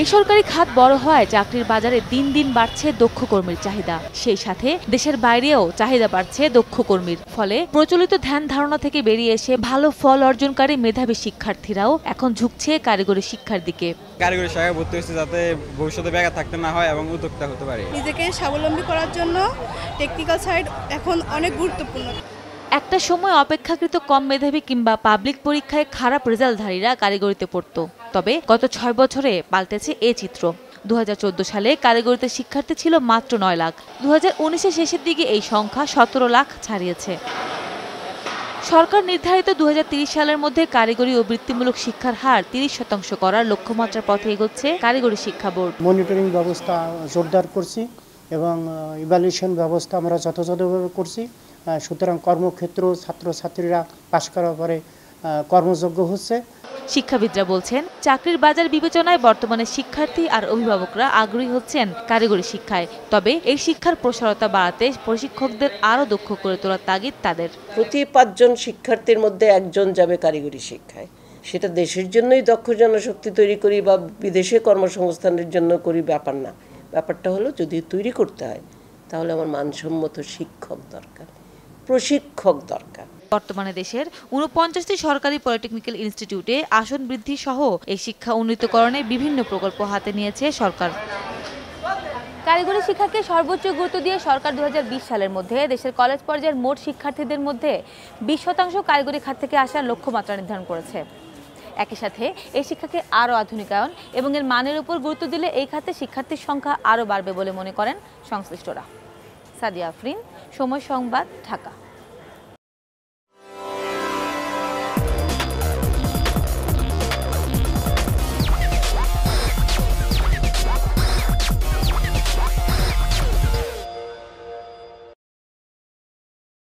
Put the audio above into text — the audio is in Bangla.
বেসরকারি খাত বড় হয় চাকরির বাজারে দিন দিন বাড়ছে দক্ষ কর্মীর চাহিদা সেই সাথে দেশের বাইরেও চাহিদা বাড়ছে দক্ষ কর্মীর ফলে প্রচলিত ধ্যান ধারণা থেকে বেরিয়ে এসে ভালো ফল অর্জনকারী মেধাবী শিক্ষার্থীরাও এখন ঝুঁকছে কারিগরি শিক্ষার দিকে কারিগরি শাখায় ভর্তি হয়েছে যাতে ভবিষ্যতে বেকার থাকতে না হয় এবং উদ্যোক্তা হতে পারে নিজেকে স্বাবলম্বী করার জন্য টেকনিক্যাল সাইড এখন অনেক গুরুত্বপূর্ণ একটা সময় অপেক্ষাকৃত কম মেধাবী কিংবা পাবলিক পরীক্ষায় খারাপ রেজাল্টধারীরা কারিগরিতে পড়ত তবে গত ছয় বছরে পাল্টেছে এ চিত্র দু সালে কারিগরিতে শিক্ষার্থী ছিল মাত্র নয় লাখ দু হাজার শেষের দিকে এই সংখ্যা সতেরো লাখ ছাড়িয়েছে সরকার নির্ধারিত দু সালের মধ্যে কারিগরি ও বৃত্তিমূলক শিক্ষার হার তিরিশ শতাংশ করার লক্ষ্যমাত্রার পথে এগোচ্ছে কারিগরি শিক্ষা বোর্ড মনিটরিং ব্যবস্থা জোরদার করছি এবং ইভ্যালুয়েশন ব্যবস্থা আমরা যথাযথভাবে করছি সুতরাং কর্মক্ষেত্র ছাত্রছাত্রীরা পাশ করার পরে কর্মযোগ্য হচ্ছে শিক্ষাবিদরা বলছেন চাকরির বাজার বিবেচনায় বর্তমানে শিক্ষার্থী আর অভিভাবকরা আগ্রহী হচ্ছেন কারিগরি শিক্ষায় তবে এই শিক্ষার প্রসারতা বাড়াতে প্রশিক্ষকদের আরও দক্ষ করে তোলার তাগিদ তাদের প্রতি পাঁচজন শিক্ষার্থীর মধ্যে একজন যাবে কারিগরি শিক্ষায় সেটা দেশের জন্যই দক্ষ জনশক্তি তৈরি করি বা বিদেশে কর্মসংস্থানের জন্য করি ব্যাপার না ব্যাপারটা হলো যদি তৈরি করতে হয় তাহলে আমার মানসম্মত শিক্ষক দরকার প্রশিক্ষক দরকার বর্তমানে দেশের উনপঞ্চাশটি সরকারি পলিটেকনিক্যাল ইনস্টিটিউটে আসন বৃদ্ধি সহ এই শিক্ষা উন্নীতকরণে বিভিন্ন প্রকল্প হাতে নিয়েছে সরকার কারিগরি শিক্ষাকে সর্বোচ্চ গুরুত্ব দিয়ে সরকার দু সালের মধ্যে দেশের কলেজ পর্যায়ের মোট শিক্ষার্থীদের মধ্যে বিশ শতাংশ কারিগরি খাত থেকে আসার লক্ষ্যমাত্রা নির্ধারণ করেছে একই সাথে এই শিক্ষাকে আরও আধুনিকায়ন এবং এর মানের উপর গুরুত্ব দিলে এই খাতে শিক্ষার্থীর সংখ্যা আরও বাড়বে বলে মনে করেন সংশ্লিষ্টরা সাদিয়া আফরিন সময় সংবাদ ঢাকা